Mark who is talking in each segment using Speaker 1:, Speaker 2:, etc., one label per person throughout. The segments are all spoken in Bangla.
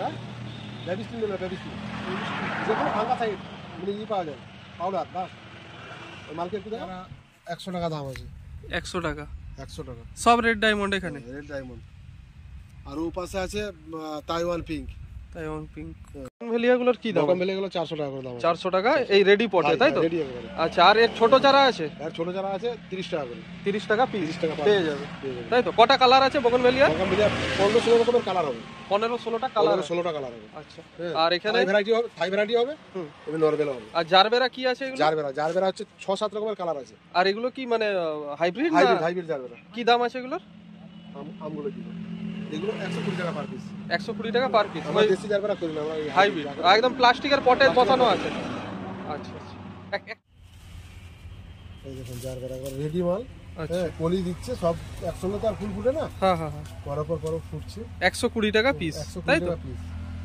Speaker 1: হ্যাঁ বেবি স্টিল নেবে বেবি স্টিল যে কোনো ফাঙ্কা সাইড মানে ই পাওয়া যায় পাউডার বাস ওই মালকে একটু দেখা একশো টাকা দাম আছে একশো টাকা একশো টাকা সব রেড ডায়মন্ড এখানে রেড হ্যাঁ, ডায়মন্ড আর ওপাশে আছে তাইওয়ান পিঙ্ক তাইওয়ান কি দাম ভেলিয়াগুলো দাম টাকা এই রেডি তাই তো আচ্ছা আর চারা আছে আর চারা আছে টাকা করে টাকা টাকা পেয়ে যাবে তাই তো কটা কালার আছে কালার হবে কালার কালার হবে আচ্ছা হ্যাঁ। আর এখানে ভ্যারাইটি হবে ভ্যারাইটি হবে হবে আর আছে এগুলো হচ্ছে রকমের কালার আছে আর এগুলো কি মানে হাইব্রিড হাইব্রিড জারবেরা কি দাম আছে এগুলোর আমগুলো এগুলো 120 টাকা পার পিস একশো কুড়ি টাকা পার পিস ওই দেশি জারবারা করি না হাইব্রিড একদম প্লাস্টিকের পটে বসানো আছে আচ্ছা আচ্ছা এই দেখুন একবার রেডি মাল কলি আচ্ছা। হ্যাঁ, দিচ্ছে সব একসঙ্গে তো আর ফুল ফুটে না হ্যাঁ হ্যাঁ হ্যাঁ পরপর পরপর ফুটছে একশো কুড়ি টাকা পিস তাই তো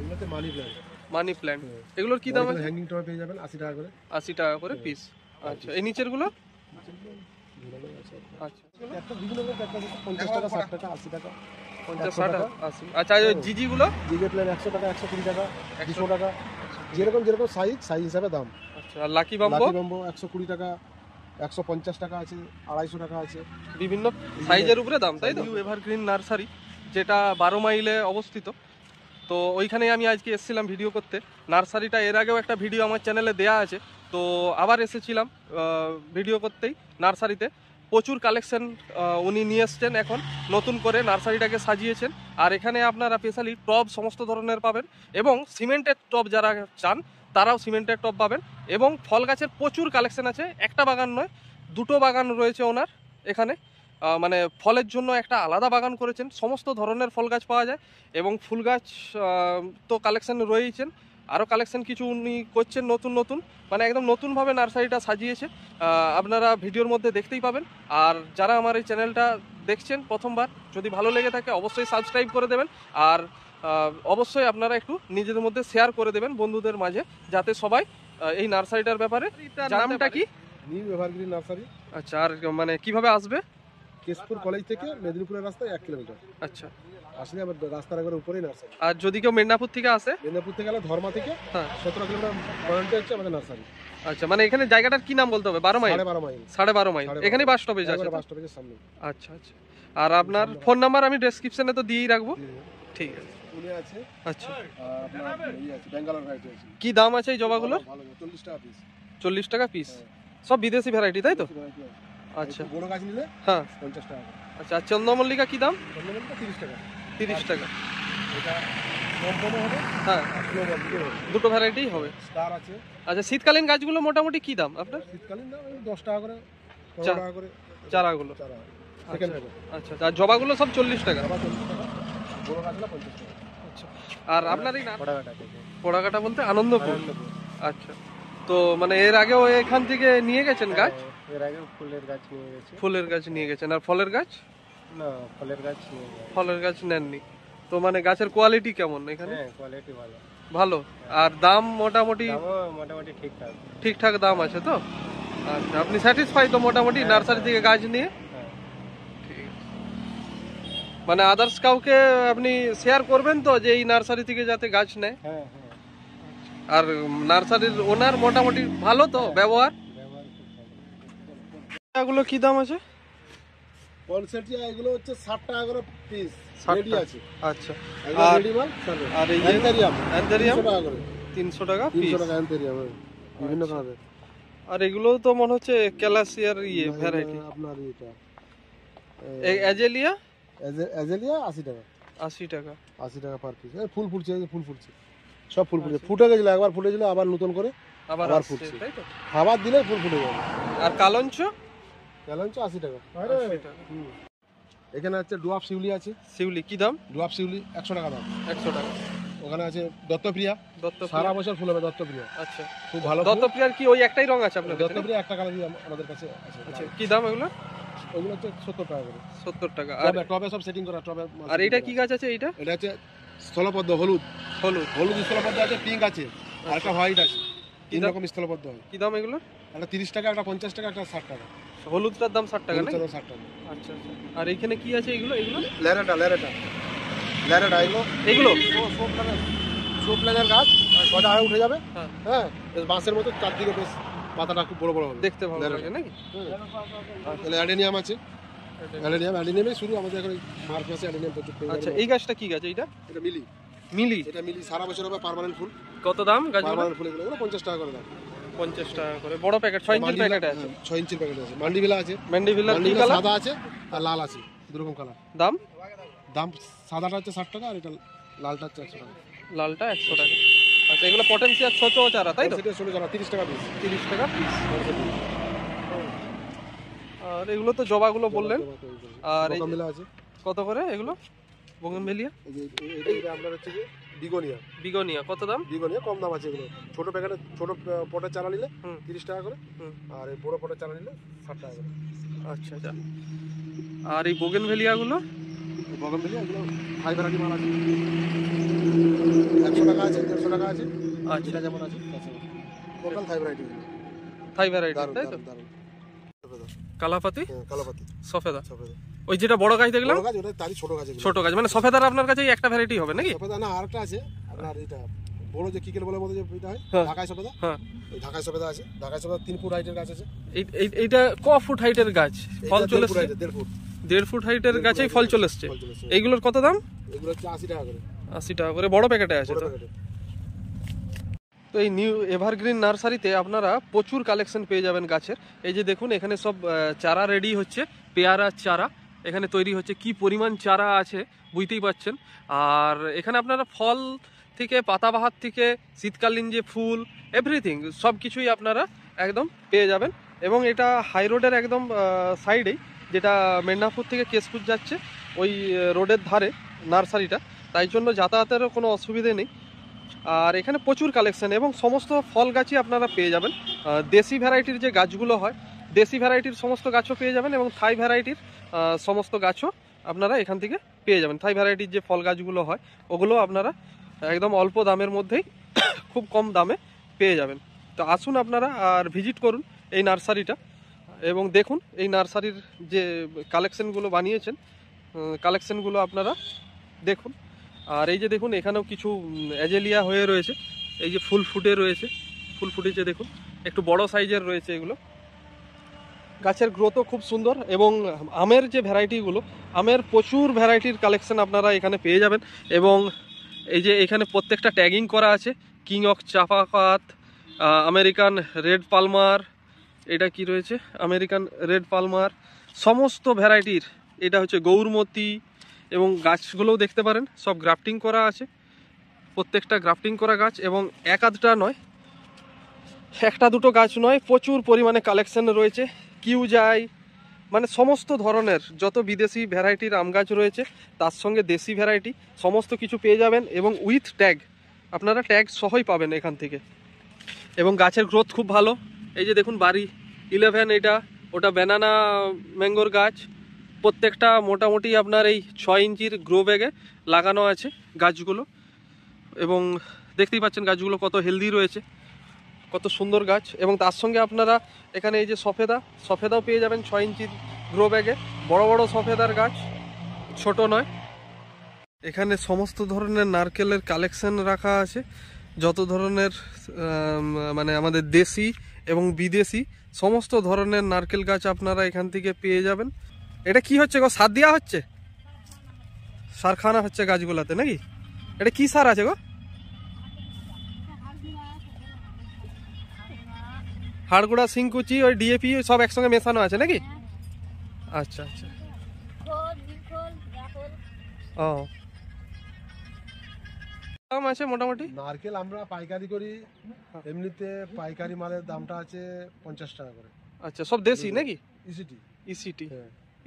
Speaker 1: এগুলোতে মানি প্ল্যান্ট মানি প্ল্যান্ট এগুলোর কি দাম হ্যাঙ্গিং টপ পেয়ে যাবেন আশি টাকা করে আশি টাকা করে পিস হ্যাঁ। আচ্ছা এই নিচের গুলো আচ্ছা। আশি টাকা পঞ্চাশ আচ্ছা, জিজিগুলো একশো টাকা একশো কুড়ি টাকা একশো টাকা যেরকম যেরকম সাইজ সাইজ হিসাবে দাম আচ্ছা লাকি বাম্বো একশো কুড়ি টাকা একশো পঞ্চাশ টাকা আছে আড়াইশো টাকা আছে বিভিন্ন সাইজের উপরে দাম তাই নার্সারি যেটা বারো মাইলে অবস্থিত তো ওইখানে আমি আজকে এসেছিলাম ভিডিও করতে নার্সারিটা এর আগেও একটা ভিডিও আমার চ্যানেলে দেয়া আছে তো আবার এসেছিলাম ভিডিও করতেই নার্সারিতে প্রচুর কালেকশন উনি নিয়ে এসছেন এখন নতুন করে নার্সারিটাকে সাজিয়েছেন আর এখানে আপনারা স্পেশালি টব সমস্ত ধরনের পাবেন এবং সিমেন্টের টব যারা চান তারাও সিমেন্টের টব পাবেন এবং ফল গাছের প্রচুর কালেকশন আছে একটা বাগান নয় দুটো বাগান রয়েছে ওনার এখানে মানে ফলের জন্য একটা আলাদা বাগান করেছেন সমস্ত ধরনের ফল গাছ পাওয়া যায় এবং ফুল গাছ তো কালেকশন রয়েইছেন আরও কালেকশন কিছু উনি করছেন নতুন নতুন মানে একদম নতুনভাবে নার্সারিটা সাজিয়েছে আপনারা ভিডিওর মধ্যে দেখতেই পাবেন আর যারা আমার এই চ্যানেলটা দেখছেন প্রথমবার যদি ভালো লেগে থাকে অবশ্যই সাবস্ক্রাইব করে দেবেন আর অবশ্যই আপনারা একটু নিজেদের মধ্যে শেয়ার করে দেবেন বন্ধুদের মাঝে যাতে সবাই এই নার্সারিটার ব্যাপারে নামটা কি আচ্ছা আর মানে কিভাবে আসবে কেশপুর কলেজ থেকে মেদিনীপুরের রাস্তায় এক কিলোমিটার আচ্ছা আসলে আমার রাস্তানগরের উপরেই নার্সারি আর যদি কেউ মেদিনীপুর থেকে আসে মেদিনীপুর থেকে গেলে ধর্মা থেকে হ্যাঁ সতেরো কিলোমিটার হচ্ছে আমাদের নার্সারি আচ্ছা মানে এখানে জায়গাটার কি নাম বলতে হবে বারো মাইল সাড়ে বারো মাইল এখানে বাস স্টপেজ আছে বাস স্টপেজের সামনে আচ্ছা আচ্ছা আর আপনার ফোন নাম্বার আমি ডেসক্রিপশনে তো দিয়েই রাখবো ঠিক আছে আচ্ছা ইয়ে কি দাম আছে এই জবাগুলো চল্লিশ টাকা পিস চল্লিশ টাকা পিস হ্যাঁ। সব বিদেশি ভ্যারাইটি তাই তো আচ্ছা হ্যাঁ পঞ্চাশ টাকা আচ্ছা চন্দ্রমল্লিকা কি দাম চন্দ্রমল্লিকা তিরিশ টাকা তিরিশ টাকা হ্যাঁ। দুটো ভ্যারাইটি হবে আচ্ছা শীতকালীন গাছগুলো মোটামুটি কি দাম আপনার শীতকালীন দাম দশ টাকা করে চারা করে চারাগুলো আচ্ছা।, আচ্ছা, আচ্ছা আর জবাগুলো সব চল্লিশ টাকা আচ্ছা। আর আপনার এই কাটা বলতে আনন্দপুর আচ্ছা তো মানে এর আগেও এখান থেকে নিয়ে গেছেন গাছ হ্যাঁ, এর আগে ফুলের গাছ নিয়ে গেছে ফুলের গাছ নিয়ে গেছেন আর ফলের গাছ না ফলের গাছ ফলের গাছ নেননি তো মানে গাছের কোয়ালিটি কেমন এখানে হ্যাঁ, ভালো আর দাম মোটামুটি ঠিকঠাক ঠিকঠাক দাম আছে তো আচ্ছা আপনি স্যাটিসফাই তো মোটামুটি নার্সারি হ্যাঁ। থেকে গাছ নিয়ে হ্যাঁ। মানে আদার্স কাউকে আপনি শেয়ার করবেন তো যে এই নার্সারি থেকে যাতে গাছ নেয় আর নার্সারির ওনার মোটামুটি ভালো তো ব্যবহার এগুলো কি দাম আছে পনসেটিয়া এগুলো হচ্ছে 60 টাকা করে পিস রেডি আছে আচ্ছা আর রেডি মাল আর এই অ্যান্থেরিয়াম অ্যান্থেরিয়াম 300 টাকা করে 300 টাকা পিস 300 টাকা অ্যান্থেরিয়াম বিভিন্ন আচ্ছা। কালারের আর এগুলো তো মনে হচ্ছে ক্যালাসিয়ার ইয়ে ভ্যারাইটি আপনার এটা অ্যাজেলিয়া অ্যাজেলিয়া 80 টাকা 80 টাকা 80 টাকা পার পিস ফুল ফুলছে ফুল ফুলছে সব ফুল ফুলছে আচ্ছা। ফুটে গেছিল একবার ফুটেছিল আবার নতুন করে আবার ফুটছে তাই তো আবার দিলে ফুল ফুটে যাবে আর কালঞ্চ ক্যালাঞ্চো আশি টাকা এখানে আছে ডুয়াপ শিউলি আছে শিউলি কি দাম ডুয়াপ শিউলি একশো টাকা দাম একশো টাকা ওখানে আছে দত্তপ্রিয়া দত্ত সারা বছর ফুল হবে দত্তপ্রিয়া আচ্ছা খুব ভালো দত্তপ্রিয়ার কি ওই একটাই রং আছে আপনার দত্তপ্রিয়া একটা কালারই আমাদের কাছে আছে আচ্ছা কি দাম এগুলো ওগুলো হচ্ছে সত্তর টাকা করে সত্তর টাকা আর টবে সব সেটিং করা টবে আর এটা কি গাছ আছে এটা এটা হচ্ছে স্থলপদ্ম হলুদ হলুদ হলুদ স্থলপদ্ম আছে পিঙ্ক আছে আর একটা হোয়াইট আচ্ছা। আছে তিন রকম স্থলপদ্ম হয় কি দাম এগুলো একটা তিরিশ টাকা একটা পঞ্চাশ টাকা একটা ষাট টাকা হলুদটার দাম ষাট টাকা না ষাট টাকা আচ্ছা আচ্ছা আর এখানে কি আছে এগুলো এগুলো ল্যারেটা ল্যারেটা ল্যারেটা এগুলো এগুলো সব লাগার সব লাগার গাছ কটা আড়ে উঠে যাবে হ্যাঁ, হ্যাঁ বাঁশের মতো চারদিকে বেশ পাতাটা খুব বড় বড় হবে দেখতে ভালো লাগে নাকি তাহলে অ্যাডেনিয়াম আছে অ্যাডেনিয়াম অ্যাডেনিয়ামে শুরু আমাদের এখানে মার্চ মাসে অ্যাডেনিয়াম প্রচুর আচ্ছা এই গাছটা কি গাছ এইটা এটা মিলি মিলি এটা মিলি সারা বছর হবে পার্মানেন্ট ফুল কত দাম গাছ পার্মানেন্ট ফুল এগুলো পঞ্চাশ টাকা করে দাম পঞ্চাশ টাকা করে প্যাকেট প্যাকেট আছে ছয় ইঞ্চির প্যাকেট আছে আছে সাদা আছে আর লাল আছে কালার দাম দাম সাদাটা হচ্ছে ষাট টাকা আর এটা লালটা হচ্ছে একশো টাকা লালটা একশো টাকা আচ্ছা এগুলো চারা তাই তিরিশ টাকা তিরিশ টাকা আর এগুলো তো জবাগুলো বললেন আর কত করে এগুলো বোগেনভেলিয়া এটা আপনার হচ্ছে কি বিগনিয়া বিগনিয়া কত দাম বিগনিয়া কম দাম আছে এগুলো ছোট প্যাকেটে ছোট পটের চালা নিলে তিরিশ টাকা করে আর এই বড় পটের চালা নিলে ষাট টাকা করে আচ্ছা আচ্ছা আর এই বোগেনভেলিয়াগুলো এগুলো ভ্যারাইটি মাল আছে একশো টাকা আছে দেড়শো টাকা আছে আচ্ছা। যেমন আছে থাই ভ্যারাইটি থাই ভ্যারাইটি কালাপাতি হ্যাঁ, কালাপাতি সফেদা সফেদা ওই যেটা বড় গাছ দেখলাম গাছ ওটা তারই ছোট গাছ ছোট গাছ মানে সফেদার আপনার কাছে একটা ভ্যারাইটি হবে নাকি সফেদা না আরেকটা আছে আপনার এটা বড় যে কিকেল বলে বলতে যে এটা হ্যাঁ। ঢাকায় সফেদা হ্যাঁ এই ঢাকায় সফেদা আছে ঢাকায় সফেদা 3 ফুট হাইটের গাছ আছে এই এইটা ক ফুট হাইটের গাছ ফল চলে আসছে 1.5 ফুট দেড় ফুট হাইটের গাছেই ফল চলে আসছে এইগুলোর কত দাম এগুলো হচ্ছে আশি টাকা করে আশি টাকা করে বড় প্যাকেটে আছে তো তো এই নিউ এভারগ্রিন নার্সারিতে আপনারা প্রচুর কালেকশন পেয়ে যাবেন গাছের এই যে দেখুন এখানে সব চারা রেডি হচ্ছে পেয়ারা চারা এখানে তৈরি হচ্ছে কি পরিমাণ চারা আছে বুঝতেই পারছেন আর এখানে আপনারা ফল থেকে পাতাবাহার থেকে শীতকালীন যে ফুল এভরিথিং সব কিছুই আপনারা একদম পেয়ে যাবেন এবং এটা হাই রোডের একদম সাইডেই যেটা মেদনাপুর থেকে কেশপুর যাচ্ছে ওই রোডের ধারে নার্সারিটা তাই জন্য যাতায়াতেরও কোনো অসুবিধে নেই আর এখানে প্রচুর কালেকশান এবং সমস্ত ফল গাছই আপনারা পেয়ে যাবেন দেশি ভ্যারাইটির যে গাছগুলো হয় দেশি ভ্যারাইটির সমস্ত গাছও পেয়ে যাবেন এবং থাই ভ্যারাইটির সমস্ত গাছও আপনারা এখান থেকে পেয়ে যাবেন থাই ভ্যারাইটির যে ফল গাছগুলো হয় ওগুলো আপনারা একদম অল্প দামের মধ্যেই খুব কম দামে পেয়ে যাবেন তো আসুন আপনারা আর ভিজিট করুন এই নার্সারিটা এবং দেখুন এই নার্সারির যে কালেকশানগুলো বানিয়েছেন কালেকশানগুলো আপনারা দেখুন আর এই যে দেখুন এখানেও কিছু অ্যাজেলিয়া হয়ে রয়েছে এই যে ফুল ফুটে রয়েছে ফুল ফুটেছে দেখুন একটু বড় সাইজের রয়েছে এগুলো গাছের গ্রোথও খুব সুন্দর এবং আমের যে ভ্যারাইটিগুলো আমের প্রচুর ভ্যারাইটির কালেকশন আপনারা এখানে পেয়ে যাবেন এবং এই যে এখানে প্রত্যেকটা ট্যাগিং করা আছে কিং অফ চাপাকাত আমেরিকান রেড পালমার এটা কি রয়েছে আমেরিকান রেড পালমার সমস্ত ভ্যারাইটির এটা হচ্ছে গৌরমতি এবং গাছগুলোও দেখতে পারেন সব গ্রাফটিং করা আছে প্রত্যেকটা গ্রাফটিং করা গাছ এবং এক আধটা নয় একটা দুটো গাছ নয় প্রচুর পরিমাণে কালেকশন রয়েছে কিউ যাই মানে সমস্ত ধরনের যত বিদেশি ভ্যারাইটির আম গাছ রয়েছে তার সঙ্গে দেশি ভ্যারাইটি সমস্ত কিছু পেয়ে যাবেন এবং উইথ ট্যাগ আপনারা ট্যাগ সহই পাবেন এখান থেকে এবং গাছের গ্রোথ খুব ভালো এই যে দেখুন বাড়ি ইলেভেন এটা ওটা ব্যানানা ম্যাঙ্গোর গাছ প্রত্যেকটা মোটামুটি আপনার এই ছয় ইঞ্চির গ্রো ব্যাগে লাগানো আছে গাছগুলো এবং দেখতেই পাচ্ছেন গাছগুলো কত হেলদি রয়েছে কত সুন্দর গাছ এবং তার সঙ্গে আপনারা এখানে এই যে সফেদা সফেদাও পেয়ে যাবেন ছয় ইঞ্চির গ্রো ব্যাগে বড় বড় সফেদার গাছ ছোট নয় এখানে সমস্ত ধরনের নারকেলের কালেকশন রাখা আছে যত ধরনের মানে আমাদের দেশি এবং বিদেশি সমস্ত ধরনের নারকেল গাছ আপনারা এখান থেকে পেয়ে যাবেন এটা কি হচ্ছে গো সার দেওয়া হচ্ছে সারখানা হচ্ছে গাছগুলাতে নাকি এটা কি সার আছে গো হাড়গুড়া সিংকুচি ওই ডিএপি সব একসঙ্গে মেশানো আছে নাকি হ্যাঁ, হ্যাঁ। আচ্ছা আচ্ছা ও দাম আছে মোটামুটি নারকেল আমরা পাইকারি করি এমনিতে পাইকারি মালের দামটা আছে পঞ্চাশ টাকা করে আচ্ছা সব দেশি নাকি ইসিটি ইসিটি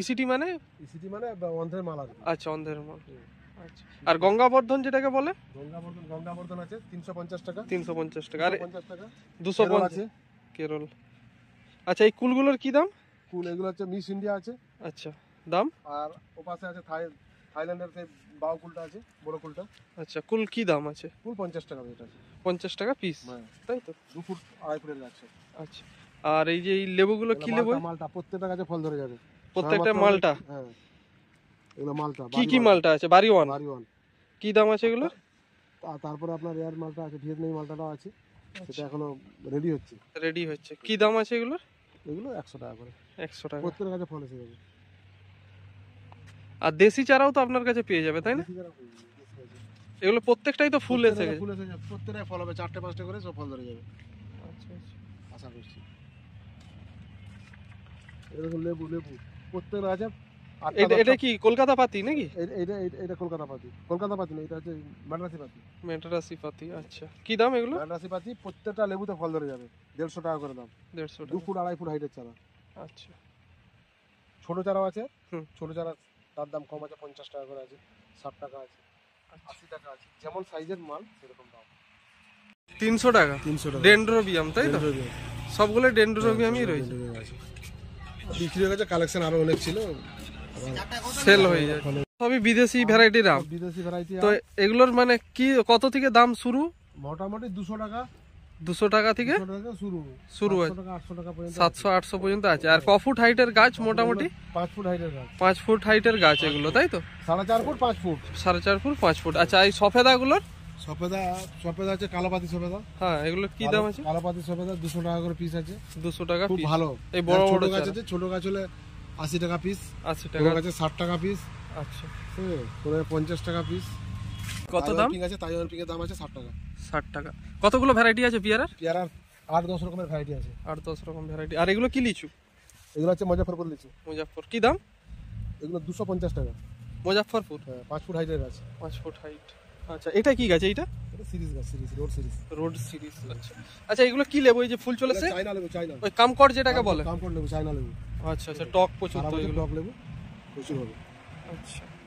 Speaker 1: ইসিটি মানে ইসিটি e মানে অন্ধের মাল আছে আচ্ছা অন্ধের মাল আচ্ছা আর গঙ্গাবর্ধন যেটাকে বলে গঙ্গাবর্ধন গঙ্গাবর্ধন আছে তিনশো পঞ্চাশ টাকা তিনশো পঞ্চাশ টাকা আর পঞ্চাশ টাকা দুশো পঞ্চাশ কেরল আচ্ছা এই কুলগুলোর কি দাম কুল এগুলো হচ্ছে মিস ইন্ডিয়া আছে আচ্ছা দাম আর ওপাশে আছে থাই থাইল্যান্ডের সেই বাউ কুলটা আছে বড় কুলটা আচ্ছা কুল কি দাম আছে কুল পঞ্চাশ টাকা যেটা আছে পঞ্চাশ টাকা পিস হ্যাঁ। তাই তো দু ফুট আড়াই ফুটের আছে আচ্ছা আর এই যে এই লেবুগুলো কি লেবু মালটা প্রত্যেকটা গাছে ফল ধরে যাবে প্রত্যেকটা মালটা হ্যাঁ এগুলো মালটা কি কি মালটা আছে বাড়ি ওয়ান বাড়ি ওয়ান কি দাম আছে এগুলো তারপরে আপনার রেয়ার মালটা আছে ভিয়েতনামি মালটাটাও আছে সেটা এখনো রেডি হচ্ছে রেডি হচ্ছে কি দাম আছে এগুলো এগুলো একশো টাকা করে একশো টাকা প্রত্যেকের কাছে ফল এসে যাবে আর দেশি চারাও তো আপনার কাছে পেয়ে যাবে তাই না এগুলো প্রত্যেকটাই তো ফুল এসে গেছে ফুল প্রত্যেকটাই ফল হবে চারটে পাঁচটা করে সব ফল ধরে যাবে আচ্ছা আচ্ছা আশা করছি এরকম লেবু লেবু প্রত্যেক আছে এটা কি কলকাতা পাতি নাকি এটা এটা কলকাতা পাতি কলকাতা পাতি না এটা হচ্ছে মাদ্রাসি পাতি মাদ্রাসি পাতি আচ্ছা কি দাম এগুলো মাদ্রাসি পাতি প্রত্যেকটা লেবুতে ফল ধরে যাবে দেড়শো টাকা করে দাম দেড়শো দু ফুট আড়াই ফুট হাইটের চারা আচ্ছা ছোট চারাও আছে ছোট চারা তার দাম কম আছে পঞ্চাশ টাকা করে আছে ষাট টাকা আছে আচ্ছা। আশি টাকা আছে যেমন সাইজের মাল সেরকম দাম তিনশো টাকা তিনশো টাকা ডেন্ড্রোবিয়াম তাই তো সবগুলো ডেন্ড্রোবিয়ামই রয়েছে বিক্রি হয়ে গেছে কালেকশন আরো অনেক ছিল সেল হয়ে যায় সবই বিদেশি ভ্যারাইটির আম বিদেশি ভ্যারাইটি তো এগুলোর মানে কি কত থেকে দাম শুরু মোটামুটি দুশো টাকা দুশো টাকা থেকে মোটামুটি পাঁচ ফুট হাইটের গাছ পাঁচ ফুট হাইটের গাছ এগুলো তাই তো সাড়ে চার ফুট পাঁচ ফুট সাড়ে চার ফুট পাঁচ ফুট আচ্ছা এই সফেদাগুলোর সফেদা সফেদা আছে কালোপাতি সফেদা হ্যাঁ এগুলো কি দাম আছে কালোপাতি সফেদা দুশো টাকা করে পিস আছে দুশো টাকা ভালো এই বড় বড় গাছ আছে ছোট গাছ হলে আশি টাকা পিস আশি টাকা আছে ষাট টাকা পিস আচ্ছা হ্যাঁ কোনো পঞ্চাশ টাকা পিস কত দাম ঠিক আছে তাইওয়ান পিকের দাম আছে ষাট টাকা ষাট টাকা কতগুলো ভ্যারাইটি আছে পেয়ারার পেয়ারার আট দশ রকমের ভ্যারাইটি আছে আট দশ রকম ভ্যারাইটি আর এগুলো কি লিচু এগুলো আছে মুজাফরপুর লিচু মুজাফর কি দাম এগুলো দুশো পঞ্চাশ টাকা মুজাফরপুর হ্যাঁ পাঁচ ফুট হাইটের আছে পাঁচ ফুট হাইট আচ্ছা এটা কি গাছ এইটা সিরিজ গাছ series road series road series আচ্ছা আচ্ছা এগুলো কি লেবু এই যে ফুল চলেছে চাইনা লেবু চাইনা ওই কামকর যেটাকে বলে কামকর লেবু চাইনা লেবু আচ্ছা আচ্ছা টক প্রচুর টক লেবু প্রচুর হবে আচ্ছা